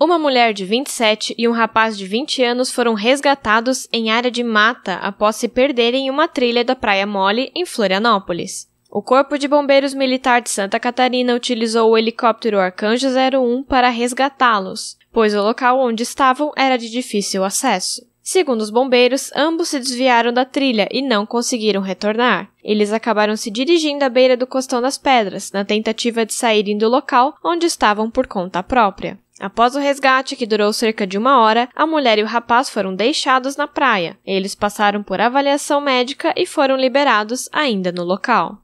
Uma mulher de 27 e um rapaz de 20 anos foram resgatados em área de mata após se perderem em uma trilha da Praia Mole, em Florianópolis. O Corpo de Bombeiros Militar de Santa Catarina utilizou o helicóptero Arcanjo 01 para resgatá-los, pois o local onde estavam era de difícil acesso. Segundo os bombeiros, ambos se desviaram da trilha e não conseguiram retornar. Eles acabaram se dirigindo à beira do Costão das Pedras, na tentativa de saírem do local onde estavam por conta própria. Após o resgate, que durou cerca de uma hora, a mulher e o rapaz foram deixados na praia. Eles passaram por avaliação médica e foram liberados ainda no local.